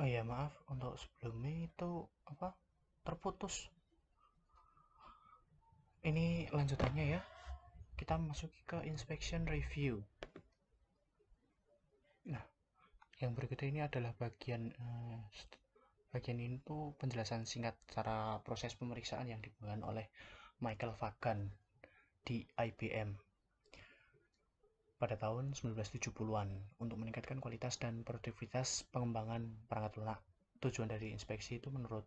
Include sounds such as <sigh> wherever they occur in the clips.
oh ya maaf untuk sebelumnya itu apa terputus ini lanjutannya ya kita masuk ke inspection review nah yang berikutnya ini adalah bagian eh, bagian ini tuh penjelasan singkat cara proses pemeriksaan yang dibuat oleh Michael Fagan di IBM pada tahun 1970-an untuk meningkatkan kualitas dan produktivitas pengembangan perangkat lunak. Tujuan dari inspeksi itu menurut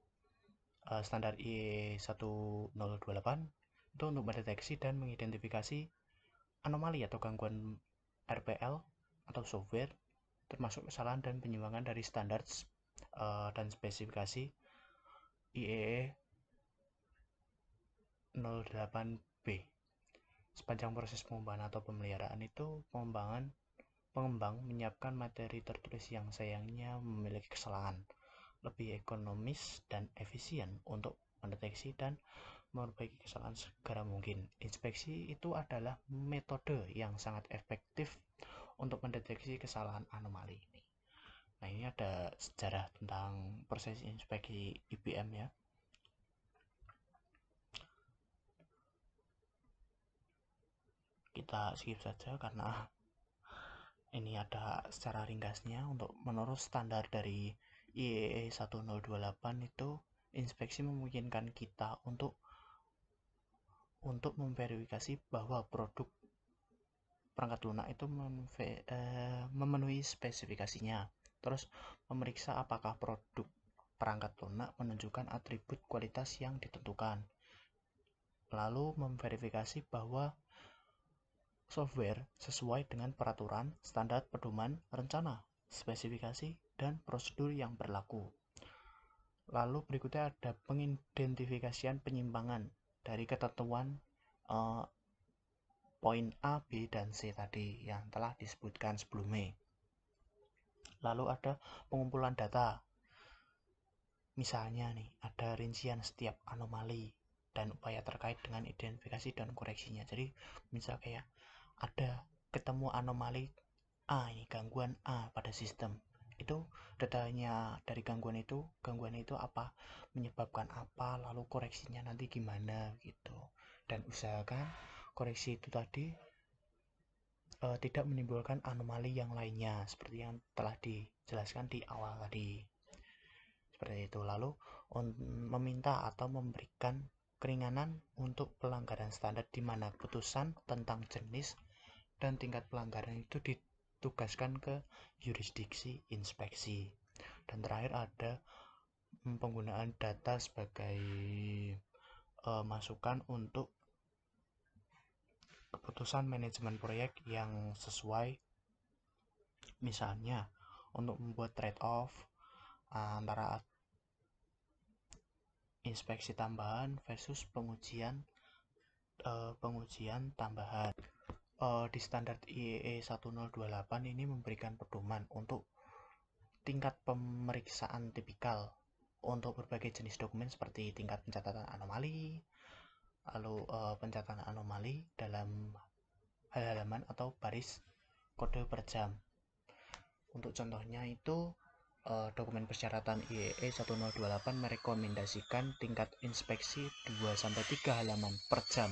uh, standar IE 1028 itu untuk mendeteksi dan mengidentifikasi anomali atau gangguan RPL atau software termasuk kesalahan dan penyimpangan dari standar uh, dan spesifikasi IEEE 08B. E Sepanjang proses pengubahan atau pemeliharaan itu, pengembangan pengembang menyiapkan materi tertulis yang sayangnya memiliki kesalahan, lebih ekonomis dan efisien untuk mendeteksi dan memperbaiki kesalahan segera mungkin. Inspeksi itu adalah metode yang sangat efektif untuk mendeteksi kesalahan anomali ini. Nah, ini ada sejarah tentang proses inspeksi IBM ya. kita skip saja karena ini ada secara ringkasnya untuk menurut standar dari IEEE 1028 e itu inspeksi memungkinkan kita untuk untuk memverifikasi bahwa produk perangkat lunak itu eh, memenuhi spesifikasinya. Terus memeriksa apakah produk perangkat lunak menunjukkan atribut kualitas yang ditentukan. Lalu memverifikasi bahwa software sesuai dengan peraturan, standar pedoman, rencana, spesifikasi, dan prosedur yang berlaku. Lalu berikutnya ada pengidentifikasian penyimpangan dari ketentuan eh, poin A, B, dan C tadi yang telah disebutkan sebelumnya. Lalu ada pengumpulan data. Misalnya nih, ada rincian setiap anomali dan upaya terkait dengan identifikasi dan koreksinya. Jadi misalnya kayak ada ketemu anomali A ini gangguan A pada sistem itu datanya dari gangguan itu gangguan itu apa menyebabkan apa lalu koreksinya nanti gimana gitu dan usahakan koreksi itu tadi e, tidak menimbulkan anomali yang lainnya seperti yang telah dijelaskan di awal tadi seperti itu lalu meminta atau memberikan keringanan untuk pelanggaran standar di mana putusan tentang jenis dan tingkat pelanggaran itu ditugaskan ke yurisdiksi inspeksi. Dan terakhir ada penggunaan data sebagai uh, masukan untuk keputusan manajemen proyek yang sesuai misalnya untuk membuat trade off e, antara inspeksi tambahan versus pengujian uh, pengujian tambahan. uh, di standar IEE 1028 e ini memberikan pedoman untuk tingkat pemeriksaan tipikal untuk berbagai jenis dokumen seperti tingkat pencatatan anomali, lalu e, pencatatan anomali dalam halaman atau baris kode per jam. Untuk contohnya itu uh, dokumen persyaratan IEE 1028 e merekomendasikan tingkat inspeksi 2-3 halaman per jam.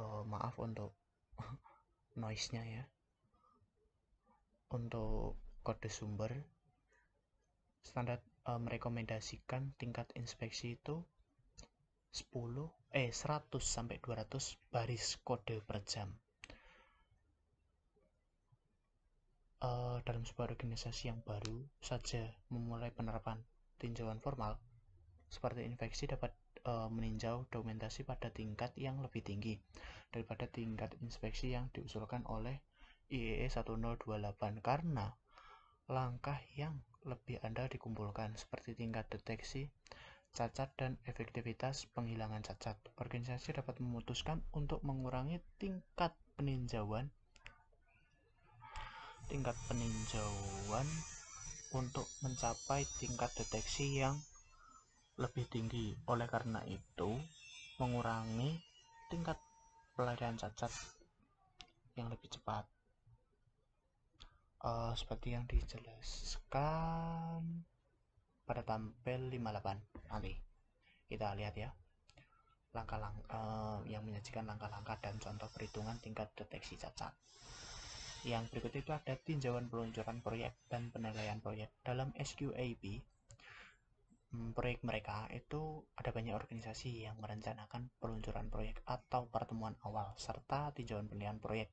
Uh, maaf untuk <laughs> noise-nya ya. Untuk kode sumber, standar uh, merekomendasikan tingkat inspeksi itu 10 eh 100 sampai 200 baris kode per jam. uh, dalam sebuah organisasi yang baru saja memulai penerapan tinjauan formal, seperti infeksi dapat uh, meninjau dokumentasi pada tingkat yang lebih tinggi daripada tingkat inspeksi yang diusulkan oleh IEE 1028 e karena langkah yang lebih anda dikumpulkan seperti tingkat deteksi cacat dan efektivitas penghilangan cacat. Organisasi dapat memutuskan untuk mengurangi tingkat peninjauan tingkat peninjauan untuk mencapai tingkat deteksi yang lebih tinggi. Oleh karena itu, mengurangi tingkat pelarian cacat yang lebih cepat. Uh, seperti yang dijelaskan pada tampil 58 nanti kita lihat ya langkah-langkah eh, uh, yang menyajikan langkah-langkah dan contoh perhitungan tingkat deteksi cacat. Yang berikut itu ada tinjauan peluncuran proyek dan penilaian proyek. Dalam SQAB, hmm, proyek mereka itu ada banyak organisasi yang merencanakan peluncuran proyek atau pertemuan awal serta tinjauan penilaian proyek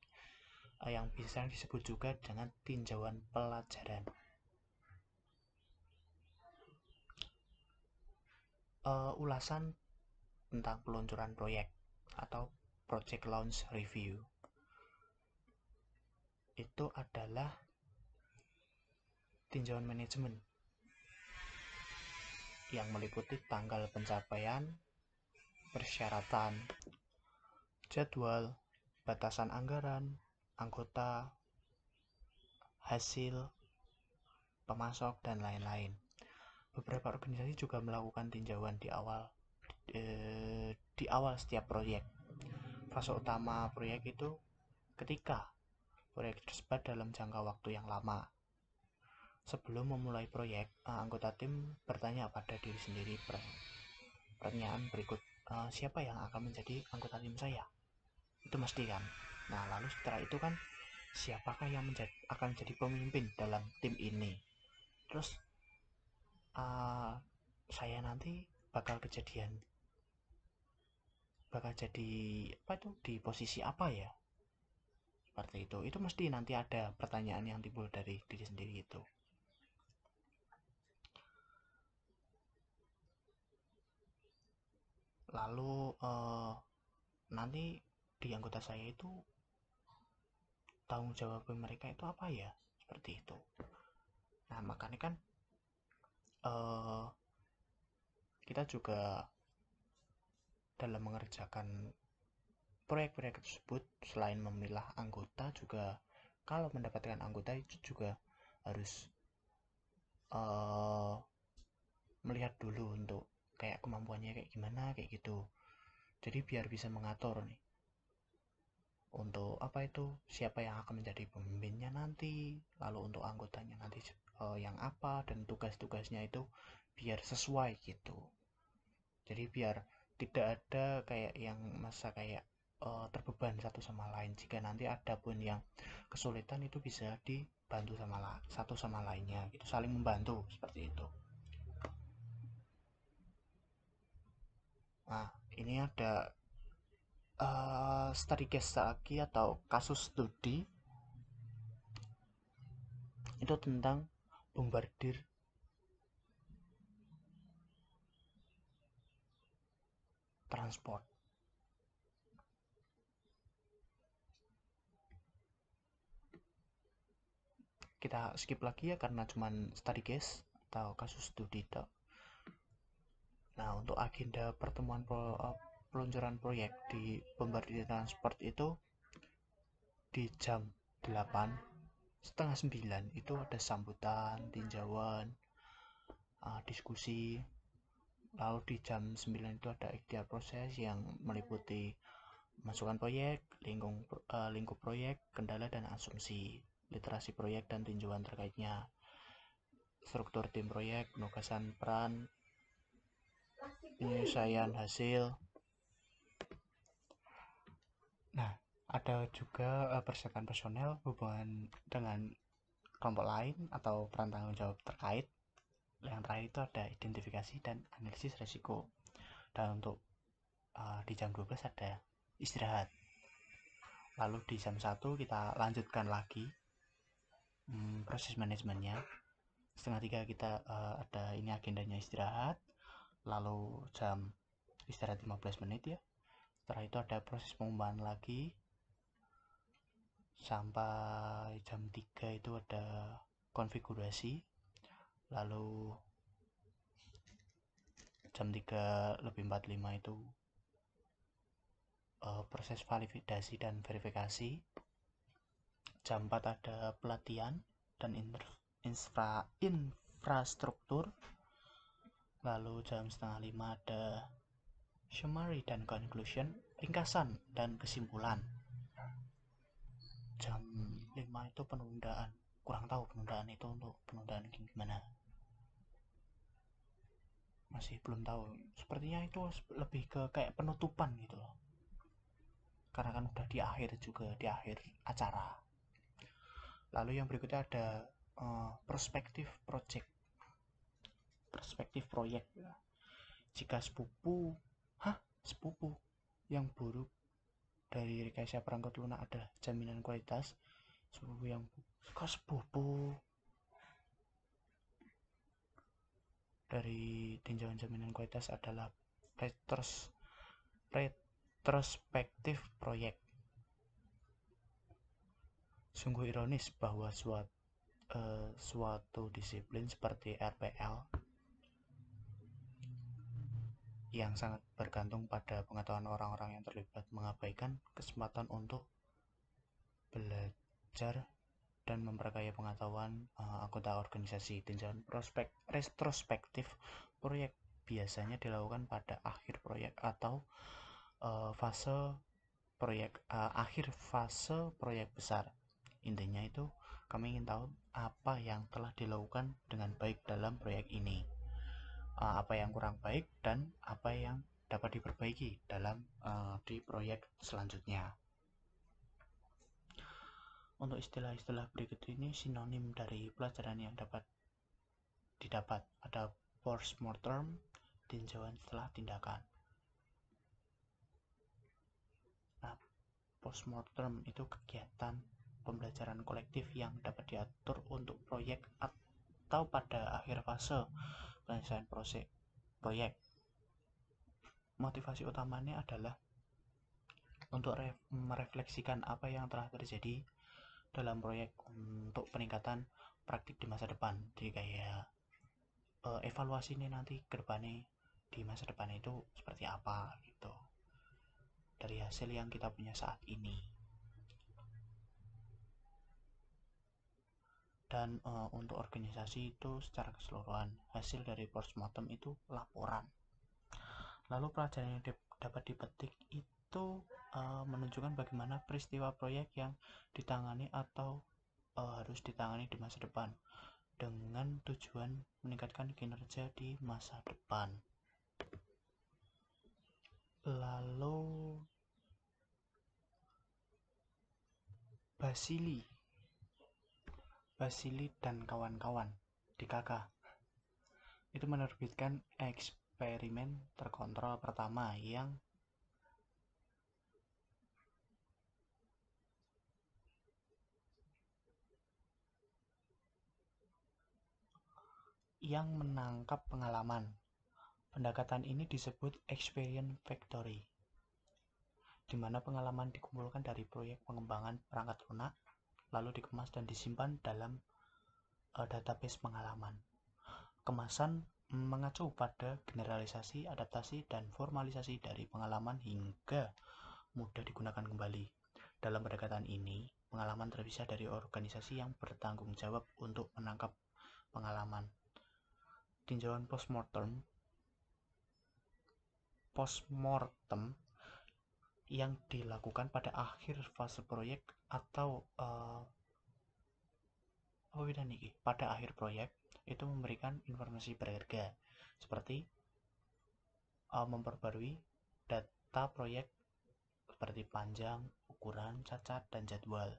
eh, yang bisa disebut juga dengan tinjauan pelajaran. Uh, ulasan tentang peluncuran proyek atau project launch review itu adalah tinjauan manajemen yang meliputi tanggal pencapaian, persyaratan, jadwal, batasan anggaran, anggota, hasil, pemasok, dan lain-lain. Beberapa organisasi juga melakukan tinjauan di awal eh, di awal setiap proyek. Fase utama proyek itu ketika proyek tersebut dalam jangka waktu yang lama. Sebelum memulai proyek, eh, anggota tim bertanya pada diri sendiri pertanyaan berikut, eh, siapa yang akan menjadi anggota tim saya? Itu mesti kan? Nah, lalu setelah itu kan, siapakah yang menjadi, akan menjadi pemimpin dalam tim ini? Terus, uh, saya nanti bakal kejadian bakal jadi apa itu di posisi apa ya seperti itu itu mesti nanti ada pertanyaan yang timbul dari diri sendiri itu lalu eh, nanti di anggota saya itu tanggung jawab mereka itu apa ya seperti itu nah makanya kan eh, kita juga dalam mengerjakan proyek-proyek tersebut selain memilah anggota juga kalau mendapatkan anggota itu juga harus uh, melihat dulu untuk kayak kemampuannya kayak gimana kayak gitu jadi biar bisa mengatur nih untuk apa itu siapa yang akan menjadi pemimpinnya nanti lalu untuk anggotanya nanti uh, yang apa dan tugas-tugasnya itu biar sesuai gitu jadi biar tidak ada kayak yang masa kayak uh, terbeban satu sama lain jika nanti ada pun yang kesulitan itu bisa dibantu sama la satu sama lainnya itu saling membantu seperti itu nah ini ada uh, study case lagi atau kasus studi itu tentang bombardir transport kita skip lagi ya karena cuman study case atau kasus studi toh. Nah, untuk agenda pertemuan pro, uh, peluncuran proyek di Bombardier Transport itu di jam 8 setengah 9 itu ada sambutan, tinjauan, uh, diskusi. Lalu di jam 9 itu ada ikhtiar proses yang meliputi masukan proyek, lingkung, uh, lingkup proyek, kendala dan asumsi literasi proyek dan tinjauan terkaitnya, struktur tim proyek, penugasan peran, penyelesaian hasil. Nah, ada juga eh, persiapan personel hubungan dengan kelompok lain atau peran tanggung jawab terkait. Yang terakhir itu ada identifikasi dan analisis risiko. Dan untuk uh, di jam 12 ada istirahat. Lalu di jam 1 kita lanjutkan lagi hmm, proses manajemennya setengah tiga kita uh, ada ini agendanya istirahat lalu jam istirahat 15 menit ya setelah itu ada proses pengumuman lagi sampai jam tiga itu ada konfigurasi lalu jam tiga lebih 45 itu uh, proses validasi dan verifikasi jam 4 ada pelatihan dan infra infrastruktur lalu jam setengah lima ada summary dan conclusion ringkasan dan kesimpulan jam lima itu penundaan kurang tahu penundaan itu untuk penundaan gimana masih belum tahu sepertinya itu lebih ke kayak penutupan gitu karena kan udah di akhir juga di akhir acara lalu yang berikutnya ada uh, perspektif project perspektif proyek jika sepupu hah sepupu yang buruk dari rekayasa perangkat lunak ada jaminan kualitas sepupu yang kok sepupu dari tinjauan jaminan kualitas adalah retros retrospektif proyek Sungguh ironis bahwa suat, uh, suatu disiplin seperti RPL yang sangat bergantung pada pengetahuan orang-orang yang terlibat mengabaikan kesempatan untuk belajar dan memperkaya pengetahuan uh, anggota organisasi. Tinjauan prospek retrospektif proyek biasanya dilakukan pada akhir proyek atau uh, fase proyek uh, akhir fase proyek besar. Intinya itu kami ingin tahu apa yang telah dilakukan dengan baik dalam proyek ini. Eh, apa yang kurang baik dan apa yang dapat diperbaiki dalam uh, di proyek selanjutnya. Untuk istilah-istilah berikut ini sinonim dari pelajaran yang dapat didapat ada post mortem tinjauan setelah tindakan. Nah, mortem itu kegiatan pembelajaran kolektif yang dapat diatur untuk proyek atau pada akhir fase penyelesaian proyek. Motivasi utamanya adalah untuk merefleksikan apa yang telah terjadi dalam proyek untuk peningkatan praktik di masa depan. Jadi kayak uh, evaluasi ini nanti ke depannya di masa depan itu seperti apa gitu dari hasil yang kita punya saat ini. dan e, untuk organisasi itu secara keseluruhan hasil dari postmortem itu laporan lalu pelajaran yang di, dapat dipetik itu e, menunjukkan bagaimana peristiwa proyek yang ditangani atau e, harus ditangani di masa depan dengan tujuan meningkatkan kinerja di masa depan. Lalu Basili Basili dan kawan-kawan di KK itu menerbitkan eksperimen terkontrol pertama yang yang menangkap pengalaman. Pendekatan ini disebut experience factory, di mana pengalaman dikumpulkan dari proyek pengembangan perangkat lunak lalu dikemas dan disimpan dalam uh, database pengalaman. Kemasan mm, mengacu pada generalisasi, adaptasi, dan formalisasi dari pengalaman hingga mudah digunakan kembali. Dalam pendekatan ini, pengalaman terpisah dari organisasi yang bertanggung jawab untuk menangkap pengalaman. Tinjauan postmortem postmortem yang dilakukan pada akhir fase proyek atau uh, apa beda nih pada akhir proyek itu memberikan informasi berharga seperti uh, memperbarui data proyek seperti panjang, ukuran, cacat, dan jadwal.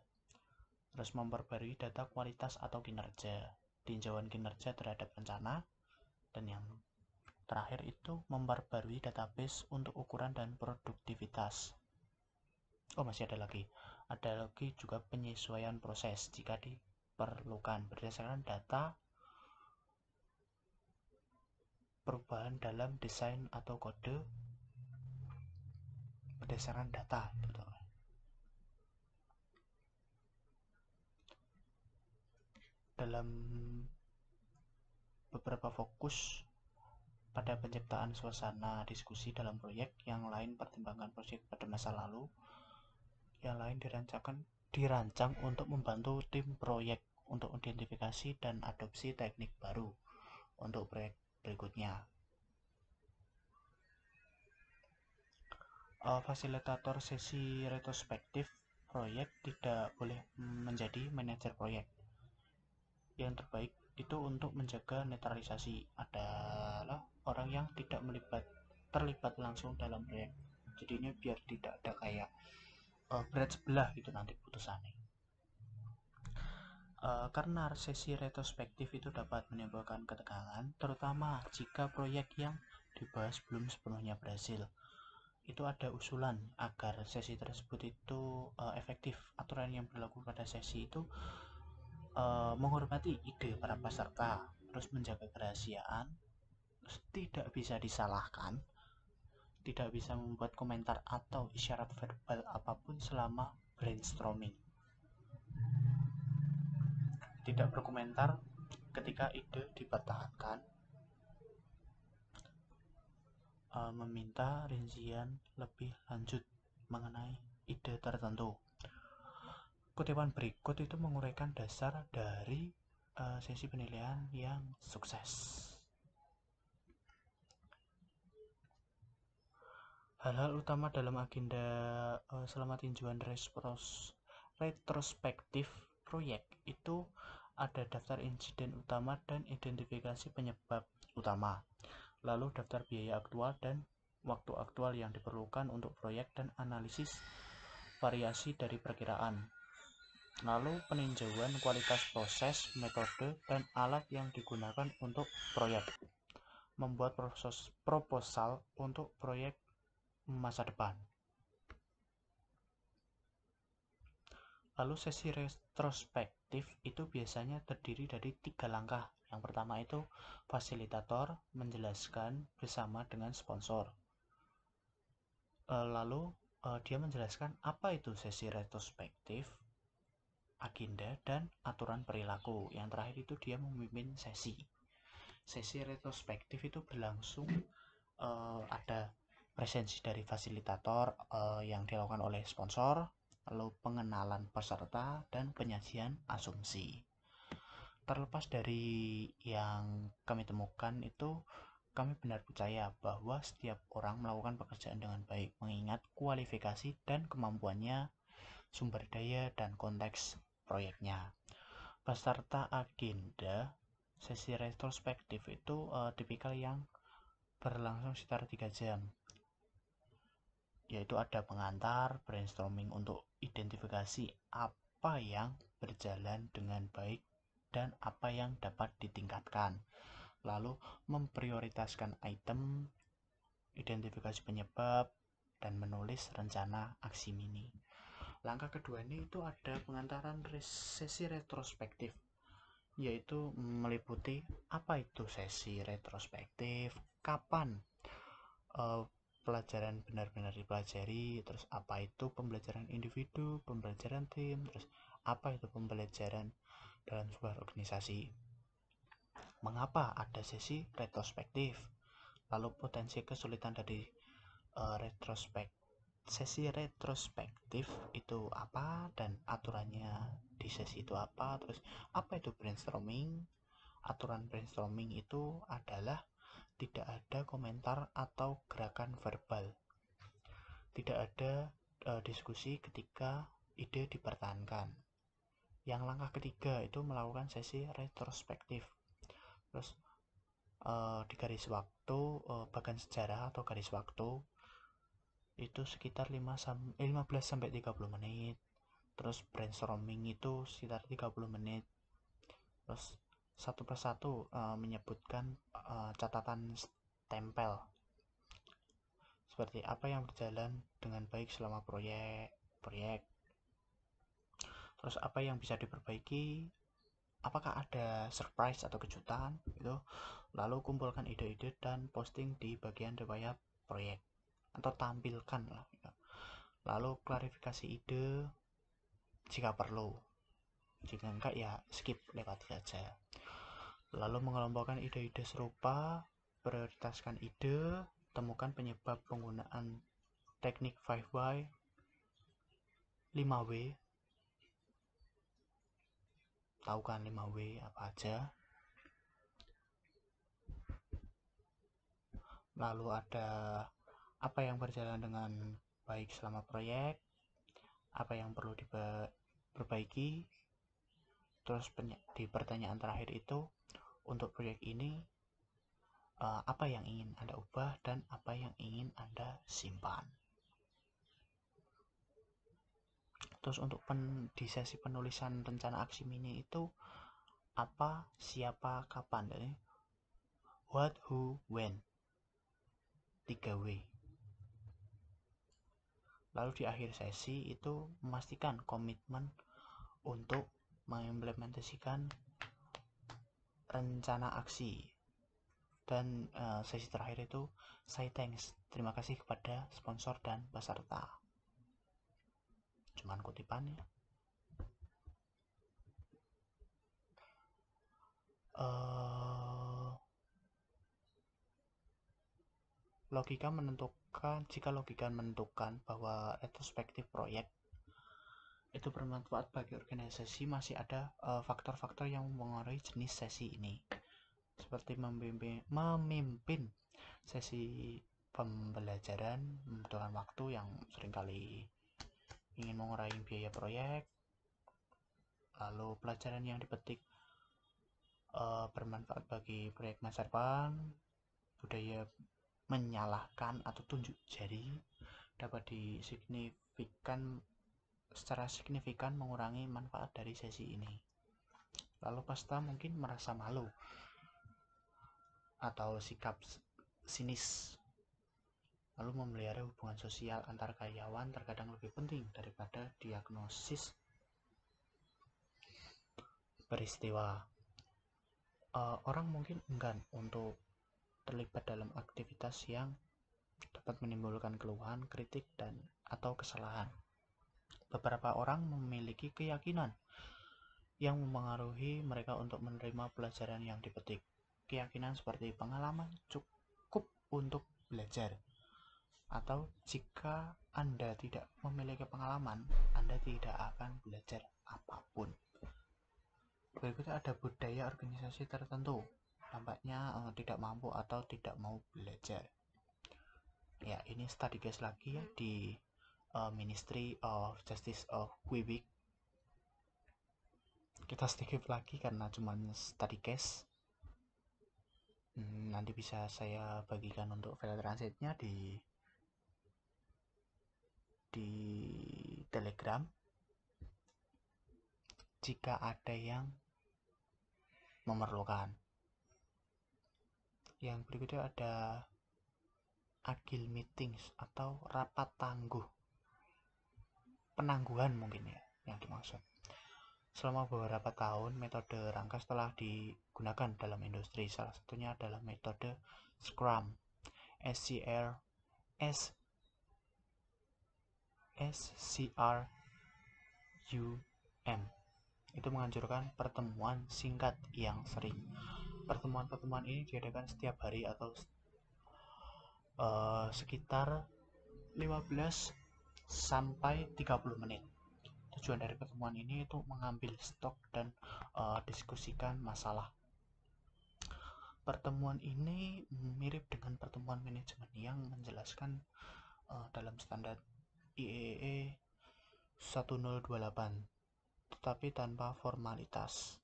Terus memperbarui data kualitas atau kinerja, tinjauan kinerja terhadap rencana, dan yang terakhir itu memperbarui database untuk ukuran dan produktivitas oh masih ada lagi ada lagi juga penyesuaian proses jika diperlukan berdasarkan data perubahan dalam desain atau kode berdasarkan data betul. dalam beberapa fokus pada penciptaan suasana diskusi dalam proyek yang lain pertimbangan proyek pada masa lalu yang lain dirancangkan dirancang untuk membantu tim proyek untuk identifikasi dan adopsi teknik baru untuk proyek berikutnya. Eh, fasilitator sesi retrospektif proyek tidak boleh menjadi manajer proyek. Yang terbaik itu untuk menjaga netralisasi adalah orang yang tidak melibat terlibat langsung dalam proyek. Jadinya biar tidak ada kayak uh, berat sebelah gitu nanti putusannya uh, karena sesi retrospektif itu dapat menimbulkan ketegangan terutama jika proyek yang dibahas belum sepenuhnya berhasil itu ada usulan agar sesi tersebut itu uh, efektif aturan yang berlaku pada sesi itu uh, menghormati ide para peserta terus menjaga kerahasiaan terus tidak bisa disalahkan tidak bisa membuat komentar atau isyarat verbal apapun selama brainstorming. Tidak berkomentar ketika ide dipatahkan. Eh, meminta rincian lebih lanjut mengenai ide tertentu. Kutipan berikut itu menguraikan dasar dari eh, sesi penilaian yang sukses. hal-hal utama dalam agenda uh, eh, selama tinjauan respros retrospektif proyek itu ada daftar insiden utama dan identifikasi penyebab utama, lalu daftar biaya aktual dan waktu aktual yang diperlukan untuk proyek dan analisis variasi dari perkiraan. Lalu peninjauan kualitas proses, metode, dan alat yang digunakan untuk proyek. Membuat proses proposal untuk proyek masa depan. Lalu sesi retrospektif itu biasanya terdiri dari tiga langkah. Yang pertama itu fasilitator menjelaskan bersama dengan sponsor. E, lalu e, dia menjelaskan apa itu sesi retrospektif, agenda, dan aturan perilaku. Yang terakhir itu dia memimpin sesi. Sesi retrospektif itu berlangsung e, ada presensi dari fasilitator uh, yang dilakukan oleh sponsor, lalu pengenalan peserta dan penyajian asumsi. Terlepas dari yang kami temukan itu kami benar percaya bahwa setiap orang melakukan pekerjaan dengan baik mengingat kualifikasi dan kemampuannya, sumber daya dan konteks proyeknya. Peserta agenda sesi retrospektif itu uh, tipikal yang berlangsung sekitar 3 jam yaitu ada pengantar, brainstorming untuk identifikasi apa yang berjalan dengan baik dan apa yang dapat ditingkatkan. Lalu memprioritaskan item, identifikasi penyebab, dan menulis rencana aksi mini. Langkah kedua ini itu ada pengantaran sesi retrospektif yaitu meliputi apa itu sesi retrospektif, kapan uh, pelajaran benar-benar dipelajari terus apa itu pembelajaran individu pembelajaran tim terus apa itu pembelajaran dalam sebuah organisasi mengapa ada sesi retrospektif lalu potensi kesulitan dari uh, retrospek sesi retrospektif itu apa dan aturannya di sesi itu apa terus apa itu brainstorming aturan brainstorming itu adalah tidak ada komentar atau gerakan verbal. Tidak ada e, diskusi ketika ide dipertahankan. Yang langkah ketiga itu melakukan sesi retrospektif. Terus e, di garis waktu e, bagian sejarah atau garis waktu itu sekitar 5 15 eh, sampai 30 menit. Terus brainstorming itu sekitar 30 menit. Terus satu persatu uh, menyebutkan uh, catatan tempel seperti apa yang berjalan dengan baik selama proyek proyek terus apa yang bisa diperbaiki apakah ada surprise atau kejutan gitu lalu kumpulkan ide-ide dan posting di bagian riwayat proyek atau tampilkan lah gitu. lalu klarifikasi ide jika perlu jika enggak ya skip lewati saja lalu mengelompokkan ide-ide serupa prioritaskan ide temukan penyebab penggunaan teknik 5Y 5W tahu kan 5W apa aja lalu ada apa yang berjalan dengan baik selama proyek apa yang perlu diperbaiki Terus di pertanyaan terakhir itu untuk proyek ini eh, apa yang ingin Anda ubah dan apa yang ingin Anda simpan. Terus untuk pen, di sesi penulisan rencana aksi mini itu apa, siapa, kapan dari eh? what, who, when. 3W. Lalu di akhir sesi itu memastikan komitmen untuk mengimplementasikan rencana aksi dan uh, sesi terakhir itu saya thanks terima kasih kepada sponsor dan peserta cuman kutipannya uh, eh, logika menentukan jika logika menentukan bahwa retrospektif proyek itu bermanfaat bagi organisasi masih ada eh, faktor-faktor uh, yang mempengaruhi jenis sesi ini seperti membimbing, memimpin sesi pembelajaran membutuhkan waktu yang seringkali ingin mengurangi biaya proyek lalu pelajaran yang dipetik uh, bermanfaat bagi proyek masa depan budaya menyalahkan atau tunjuk jari dapat disignifikan secara signifikan mengurangi manfaat dari sesi ini. Lalu pasta mungkin merasa malu atau sikap sinis. Lalu memelihara hubungan sosial antar karyawan terkadang lebih penting daripada diagnosis peristiwa. Uh, orang mungkin enggan untuk terlibat dalam aktivitas yang dapat menimbulkan keluhan, kritik, dan atau kesalahan. Beberapa orang memiliki keyakinan yang memengaruhi mereka untuk menerima pelajaran yang dipetik. Keyakinan seperti pengalaman cukup untuk belajar, atau jika Anda tidak memiliki pengalaman, Anda tidak akan belajar apapun. Berikutnya ada budaya organisasi tertentu, nampaknya eh, tidak mampu atau tidak mau belajar. Ya, ini study case lagi ya di uh, Ministry of Justice of Quebec kita sedikit lagi karena cuma study case hmm, nanti bisa saya bagikan untuk file transitnya di di telegram jika ada yang memerlukan yang berikutnya ada agil meetings atau rapat tangguh penangguhan mungkin ya yang dimaksud. Selama beberapa tahun, metode rangkas telah digunakan dalam industri. Salah satunya adalah metode Scrum, SCR, S, s c r u m Itu menganjurkan pertemuan singkat yang sering. Pertemuan-pertemuan ini diadakan setiap hari atau uh, sekitar 15 sampai 30 menit. Tujuan dari pertemuan ini itu mengambil stok dan uh, diskusikan masalah. Pertemuan ini mirip dengan pertemuan manajemen yang menjelaskan uh, dalam standar IEEE 1028 e tetapi tanpa formalitas.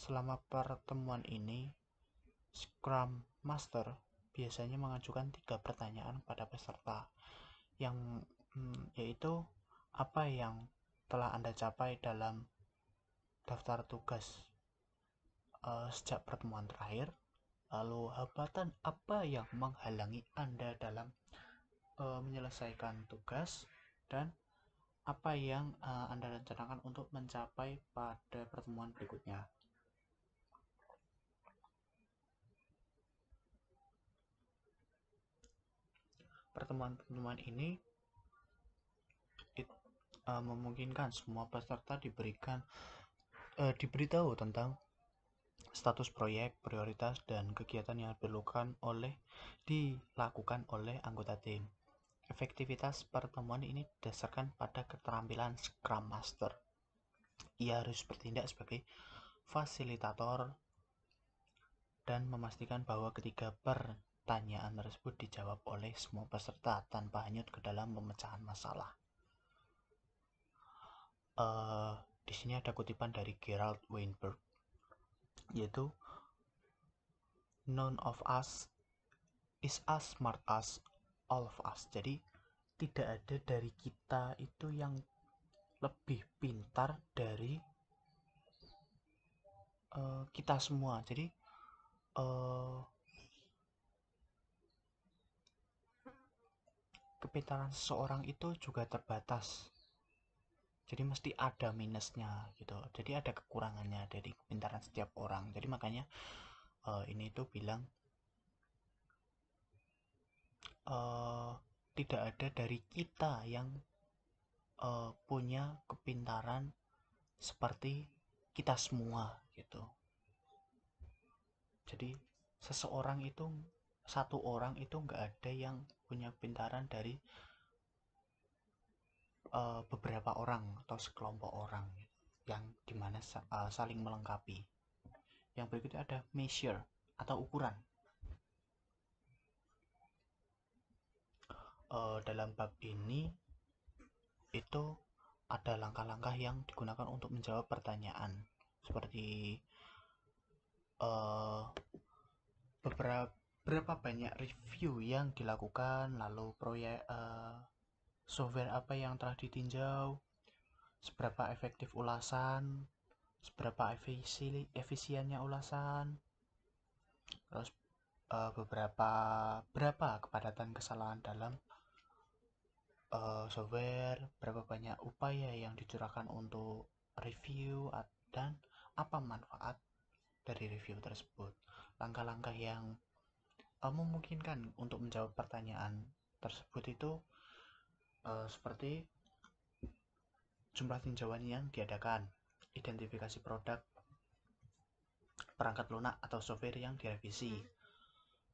Selama pertemuan ini, Scrum Master biasanya mengajukan tiga pertanyaan pada peserta, yang hmm, yaitu apa yang telah Anda capai dalam daftar tugas uh, sejak pertemuan terakhir, lalu hambatan apa yang menghalangi Anda dalam uh, menyelesaikan tugas, dan apa yang uh, Anda rencanakan untuk mencapai pada pertemuan berikutnya. pertemuan-pertemuan ini it, uh, memungkinkan semua peserta diberikan uh, diberitahu tentang status proyek, prioritas, dan kegiatan yang diperlukan oleh dilakukan oleh anggota tim. Efektivitas pertemuan ini didasarkan pada keterampilan Scrum Master. Ia harus bertindak sebagai fasilitator dan memastikan bahwa ketiga per Pertanyaan tersebut dijawab oleh semua peserta tanpa hanyut ke dalam pemecahan masalah. Uh, di sini ada kutipan dari Gerald Weinberg, yaitu "None of us is as smart as all of us." Jadi tidak ada dari kita itu yang lebih pintar dari uh, kita semua. Jadi uh, kepintaran seseorang itu juga terbatas jadi mesti ada minusnya gitu jadi ada kekurangannya dari kepintaran setiap orang jadi makanya uh, ini itu bilang uh, tidak ada dari kita yang uh, punya kepintaran seperti kita semua gitu jadi seseorang itu satu orang itu nggak ada yang punya pintaran dari uh, beberapa orang atau sekelompok orang yang dimana uh, saling melengkapi. Yang berikutnya ada measure atau ukuran. Uh, dalam bab ini itu ada langkah-langkah yang digunakan untuk menjawab pertanyaan seperti uh, beberapa berapa banyak review yang dilakukan, lalu proyek uh, eh, software apa yang telah ditinjau, seberapa efektif ulasan, seberapa efisi efisiennya ulasan, terus uh, beberapa berapa kepadatan kesalahan dalam uh, software, berapa banyak upaya yang dicurahkan untuk review dan apa manfaat dari review tersebut, langkah-langkah yang Eh, memungkinkan untuk menjawab pertanyaan tersebut itu uh, seperti jumlah tinjauan yang diadakan, identifikasi produk, perangkat lunak atau software yang direvisi,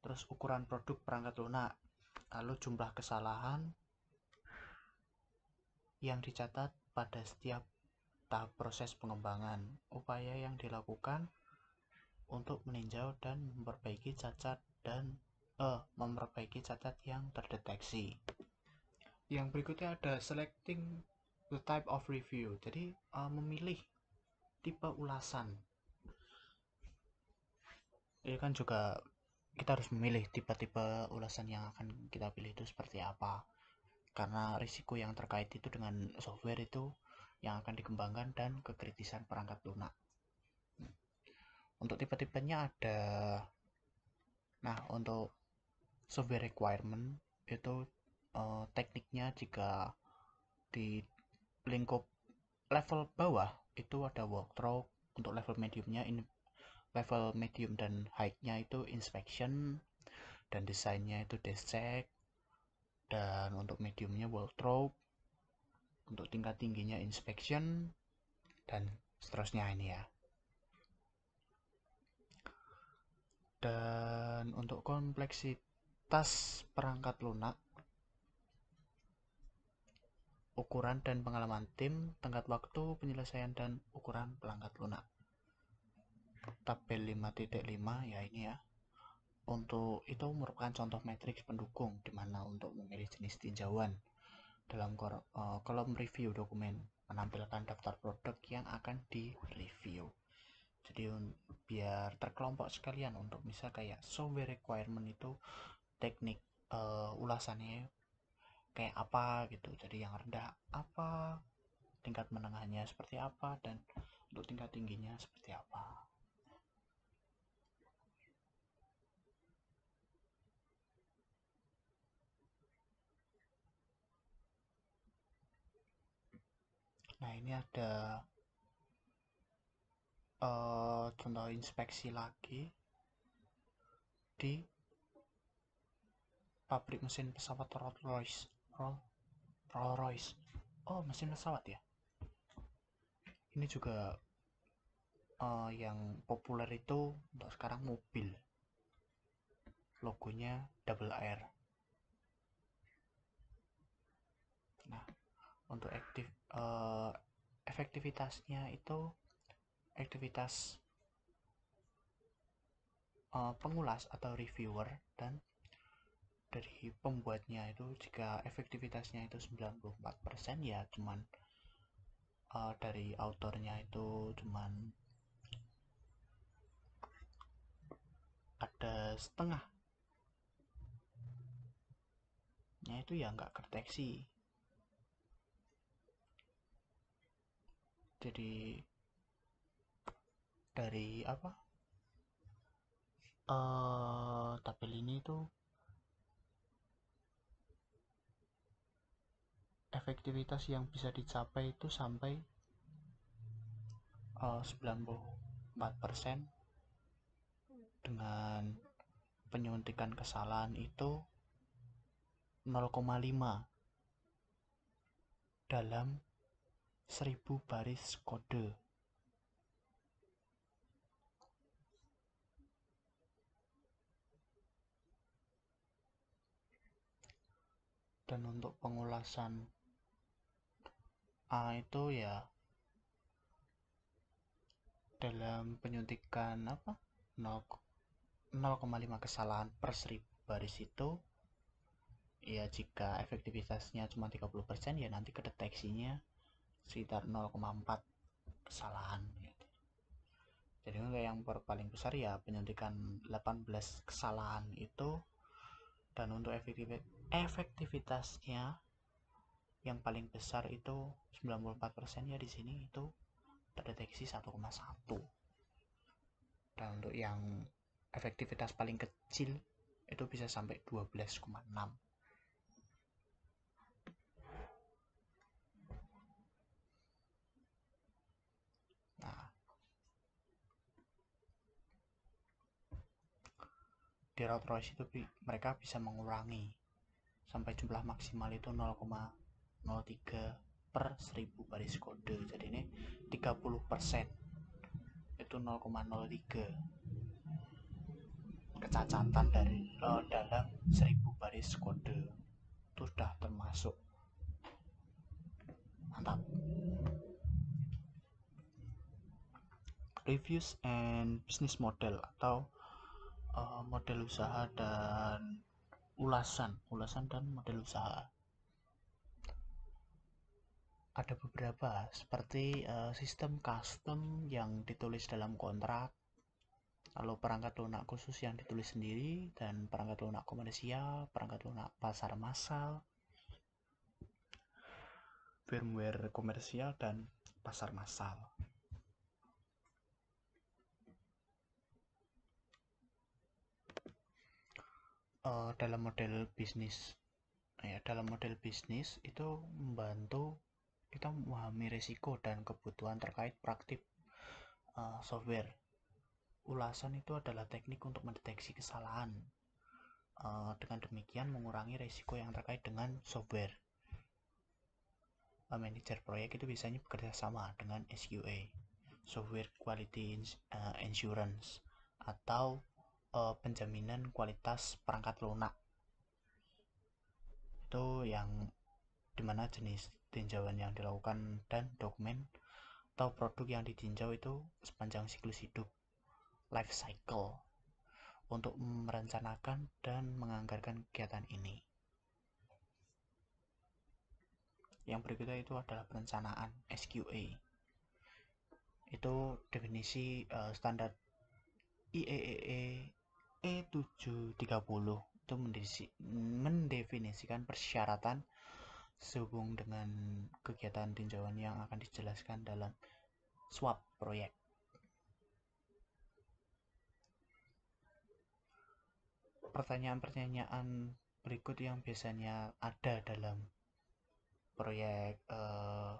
terus ukuran produk perangkat lunak, lalu jumlah kesalahan yang dicatat pada setiap tahap proses pengembangan, upaya yang dilakukan untuk meninjau dan memperbaiki cacat dan E. Memperbaiki cacat yang terdeteksi. Yang berikutnya ada selecting the type of review. Jadi e, memilih tipe ulasan. Ini kan juga kita harus memilih tipe-tipe ulasan yang akan kita pilih itu seperti apa. Karena risiko yang terkait itu dengan software itu yang akan dikembangkan dan kekritisan perangkat lunak. Hmm. Untuk tipe-tipenya ada Nah, untuk software requirement itu uh, tekniknya jika di lingkup level bawah itu ada walkthrough untuk level mediumnya ini level medium dan high-nya itu inspection dan desainnya itu check dan untuk mediumnya walkthrough untuk tingkat tingginya inspection dan seterusnya ini ya dan untuk kompleksitas perangkat lunak ukuran dan pengalaman tim, tenggat waktu, penyelesaian dan ukuran perangkat lunak. Tabel 5.5 ya ini ya. Untuk itu merupakan contoh matriks pendukung di mana untuk memilih jenis tinjauan dalam eh, kolom review dokumen menampilkan daftar produk yang akan direview jadi biar terkelompok sekalian untuk bisa kayak software requirement itu teknik uh, ulasannya kayak apa gitu jadi yang rendah apa tingkat menengahnya seperti apa dan untuk tingkat tingginya seperti apa nah ini ada uh, eh, contoh inspeksi lagi di pabrik mesin pesawat Rolls Royce Rolls Royce oh mesin pesawat ya ini juga uh, yang populer itu untuk sekarang mobil logonya double R nah untuk aktif uh, efektivitasnya itu aktivitas uh, pengulas atau reviewer dan dari pembuatnya itu jika efektivitasnya itu 94% ya cuman uh, dari autornya itu cuman ada setengah ya itu ya nggak kerteksi jadi dari apa uh, tabel ini itu efektivitas yang bisa dicapai itu sampai eh, uh, 94% dengan penyuntikan kesalahan itu 0,5 dalam 1000 baris kode dan untuk pengulasan A itu ya dalam penyuntikan apa 0,5 kesalahan per seribu baris itu ya jika efektivitasnya cuma 30% ya nanti kedeteksinya sekitar 0,4 kesalahan gitu. jadi untuk yang paling besar ya penyuntikan 18 kesalahan itu dan untuk efektivitas efektivitasnya yang paling besar itu 94% ya di sini itu terdeteksi 1,1 dan untuk yang efektivitas paling kecil itu bisa sampai 12,6 nah di Rolls Royce itu mereka bisa mengurangi sampai jumlah maksimal itu 0,03 per 1000 baris kode jadi ini 30% itu 0,03 kecacatan dari uh, dalam 1000 baris kode itu sudah termasuk mantap reviews and business model atau eh, model usaha dan ulasan, ulasan dan model usaha. Ada beberapa seperti uh, sistem custom yang ditulis dalam kontrak, lalu perangkat lunak khusus yang ditulis sendiri dan perangkat lunak komersial, perangkat lunak pasar massal, firmware komersial dan pasar massal. uh, dalam model bisnis nah, ya dalam model bisnis itu membantu kita memahami risiko dan kebutuhan terkait praktik uh, software ulasan itu adalah teknik untuk mendeteksi kesalahan uh, dengan demikian mengurangi risiko yang terkait dengan software uh, manajer proyek itu biasanya bekerja sama dengan SQA software quality insurance atau uh, penjaminan kualitas perangkat lunak itu yang dimana jenis tinjauan yang dilakukan dan dokumen atau produk yang ditinjau itu sepanjang siklus hidup life cycle untuk merencanakan dan menganggarkan kegiatan ini yang berikutnya itu adalah perencanaan SQA itu definisi uh, standar IEEE e e E730 itu mendefinisikan persyaratan sehubung dengan kegiatan tinjauan yang akan dijelaskan dalam swab proyek. Pertanyaan-pertanyaan berikut yang biasanya ada dalam proyek uh,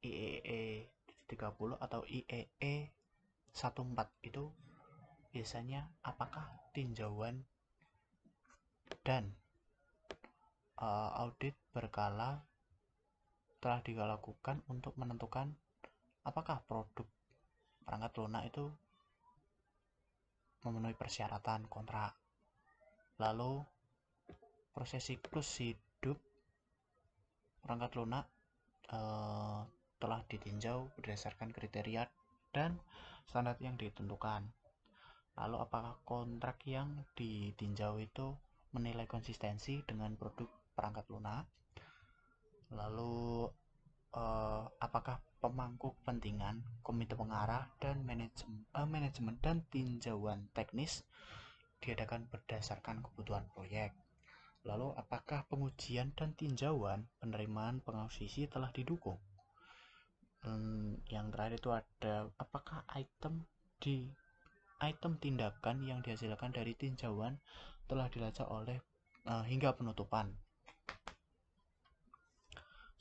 IEE 30 atau IEE 14 e itu biasanya apakah tinjauan dan eh, audit berkala telah dilakukan untuk menentukan apakah produk perangkat lunak itu memenuhi persyaratan kontrak. Lalu proses siklus hidup perangkat lunak uh, telah ditinjau berdasarkan kriteria dan standar yang ditentukan lalu apakah kontrak yang ditinjau itu menilai konsistensi dengan produk perangkat lunak lalu eh, apakah pemangku kepentingan komite pengarah dan manajemen, eh, manajemen dan tinjauan teknis diadakan berdasarkan kebutuhan proyek lalu apakah pengujian dan tinjauan penerimaan pengausisi telah didukung hmm, yang terakhir itu ada apakah item di item tindakan yang dihasilkan dari tinjauan telah dilacak oleh uh, hingga penutupan.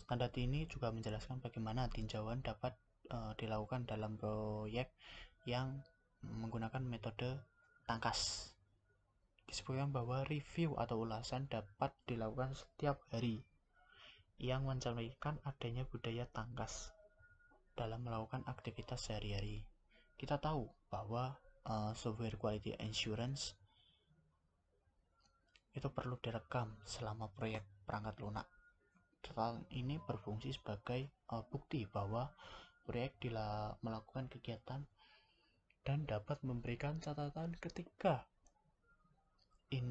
Standar ini juga menjelaskan bagaimana tinjauan dapat uh, dilakukan dalam proyek yang menggunakan metode tangkas. Disebutkan bahwa review atau ulasan dapat dilakukan setiap hari yang mencerminkan adanya budaya tangkas dalam melakukan aktivitas sehari-hari. Kita tahu bahwa uh, software quality insurance itu perlu direkam selama proyek perangkat lunak. Total ini berfungsi sebagai uh, bukti bahwa proyek dilah melakukan kegiatan dan dapat memberikan catatan ketika in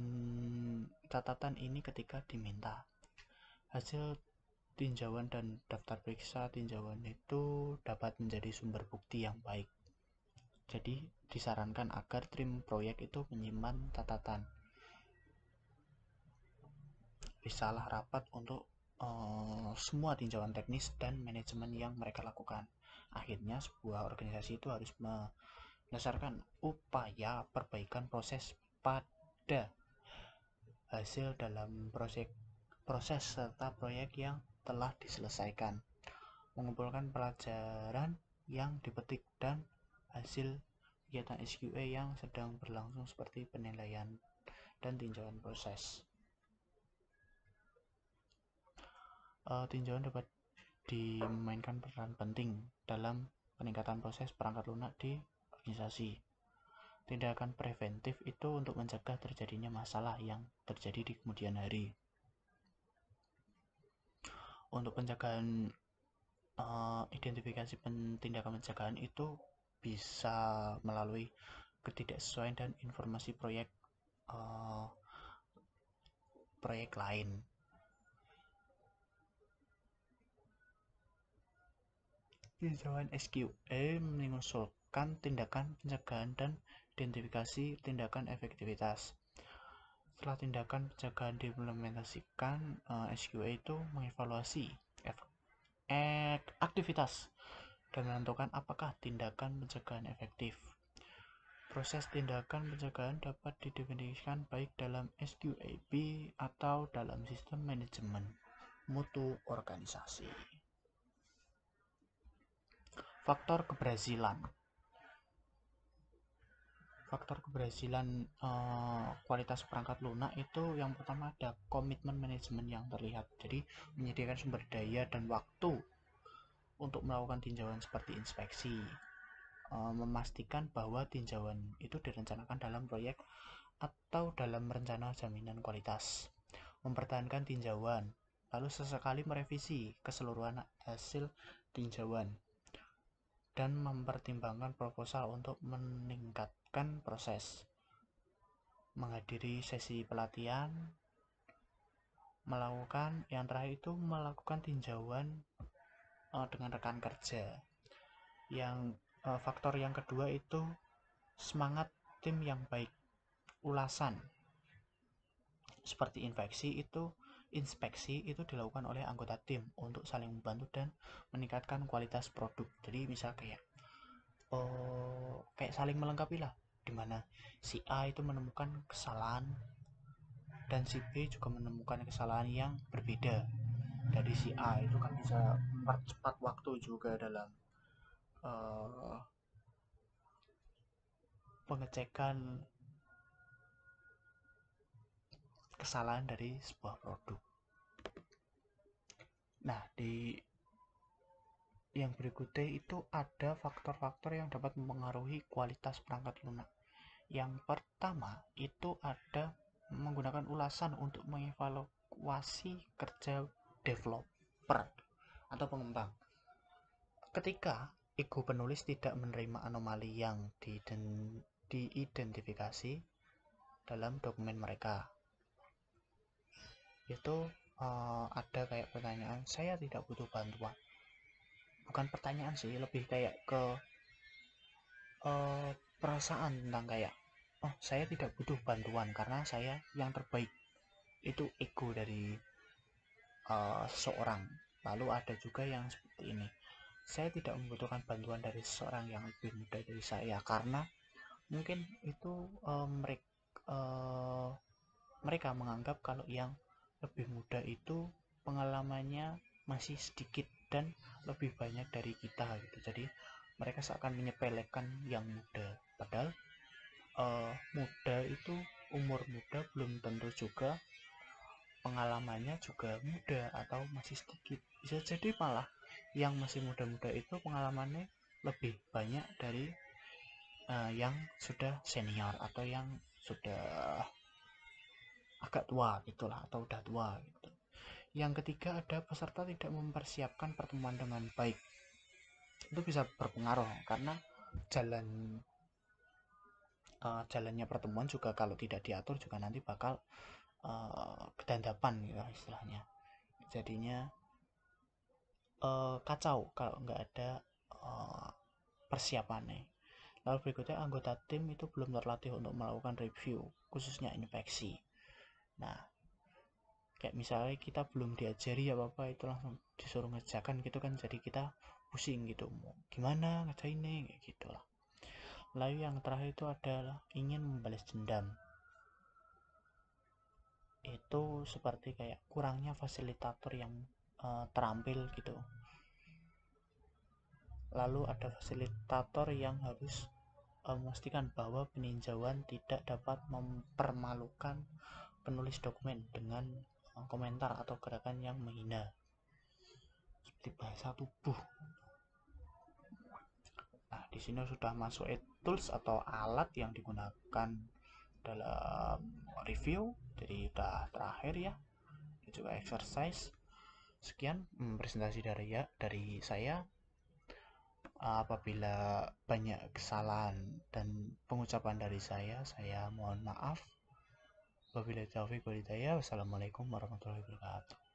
catatan ini ketika diminta. Hasil tinjauan dan daftar periksa tinjauan itu dapat menjadi sumber bukti yang baik. Jadi disarankan agar tim proyek itu menyimpan catatan bisalah rapat untuk uh, semua tinjauan teknis dan manajemen yang mereka lakukan. Akhirnya sebuah organisasi itu harus mendasarkan upaya perbaikan proses pada hasil dalam proses proses serta proyek yang telah diselesaikan, mengumpulkan pelajaran yang dipetik dan hasil kegiatan SQA yang sedang berlangsung seperti penilaian dan tinjauan proses. Uh, tinjauan dapat dimainkan peran penting dalam peningkatan proses perangkat lunak di organisasi. Tindakan preventif itu untuk mencegah terjadinya masalah yang terjadi di kemudian hari. Untuk pencegahan uh, eh, identifikasi tindakan pencegahan itu bisa melalui ketidaksesuaian dan informasi proyek uh, proyek lain. Tinjauan SQE mengusulkan tindakan pencegahan dan identifikasi tindakan efektivitas. Setelah tindakan pencegahan diimplementasikan, eh, SQE itu mengevaluasi eh, aktivitas dan menentukan apakah tindakan pencegahan efektif. Proses tindakan pencegahan dapat didefinisikan baik dalam SQAP atau dalam sistem manajemen mutu organisasi. Faktor keberhasilan Faktor keberhasilan eh, kualitas perangkat lunak itu yang pertama ada komitmen manajemen yang terlihat. Jadi menyediakan sumber daya dan waktu untuk melakukan tinjauan seperti inspeksi, eh, memastikan bahwa tinjauan itu direncanakan dalam proyek atau dalam rencana jaminan kualitas, mempertahankan tinjauan, lalu sesekali merevisi keseluruhan hasil tinjauan, dan mempertimbangkan proposal untuk meningkatkan proses, menghadiri sesi pelatihan, melakukan yang terakhir itu melakukan tinjauan uh, dengan rekan kerja. Yang uh, faktor yang kedua itu semangat tim yang baik. Ulasan seperti infeksi itu inspeksi itu dilakukan oleh anggota tim untuk saling membantu dan meningkatkan kualitas produk. Jadi misal kayak oh kayak saling melengkapi lah dimana si A itu menemukan kesalahan dan si B juga menemukan kesalahan yang berbeda dari si A itu kan bisa mempercepat waktu juga dalam uh, pengecekan kesalahan dari sebuah produk. Nah, di yang berikutnya itu ada faktor-faktor yang dapat mempengaruhi kualitas perangkat lunak. Yang pertama itu ada menggunakan ulasan untuk mengevaluasi kerja developer atau pengembang. Ketika ego penulis tidak menerima anomali yang diidentifikasi dalam dokumen mereka. Itu uh, eh, ada kayak pertanyaan, saya tidak butuh bantuan. Bukan pertanyaan sih, lebih kayak ke uh, perasaan tentang kayak, oh saya tidak butuh bantuan karena saya yang terbaik. Itu ego dari uh, eh, seorang Lalu ada juga yang seperti ini. Saya tidak membutuhkan bantuan dari seorang yang lebih muda dari saya karena mungkin itu uh, eh, mereka uh, eh, mereka menganggap kalau yang lebih muda itu pengalamannya masih sedikit dan lebih banyak dari kita gitu. Jadi mereka seakan menyepelekan yang muda. Padahal uh, muda itu umur muda belum tentu juga pengalamannya juga muda atau masih sedikit bisa jadi malah yang masih muda-muda itu pengalamannya lebih banyak dari uh, yang sudah senior atau yang sudah agak tua gitulah atau udah tua gitu. Yang ketiga ada peserta tidak mempersiapkan pertemuan dengan baik. Itu bisa berpengaruh karena jalan uh, jalannya pertemuan juga kalau tidak diatur juga nanti bakal uh, kedandapan gitu istilahnya. Jadinya uh, kacau kalau nggak ada uh, persiapannya. Lalu berikutnya anggota tim itu belum terlatih untuk melakukan review, khususnya infeksi. Nah, kayak misalnya kita belum diajari ya bapak itu langsung disuruh ngerjakan gitu kan jadi kita pusing gitu mau gimana ngerjainnya kayak gitu lah lalu yang terakhir itu adalah ingin membalas dendam itu seperti kayak kurangnya fasilitator yang uh, terampil gitu lalu ada fasilitator yang harus uh, memastikan bahwa peninjauan tidak dapat mempermalukan penulis dokumen dengan uh, komentar atau gerakan yang menghina seperti bahasa tubuh Nah, di sini sudah masuk tools atau alat yang digunakan dalam review. Jadi sudah terakhir ya. itu juga exercise. Sekian mm, presentasi dari ya dari saya. Apabila banyak kesalahan dan pengucapan dari saya, saya mohon maaf. Wabillahi taufiq Wassalamualaikum warahmatullahi wabarakatuh.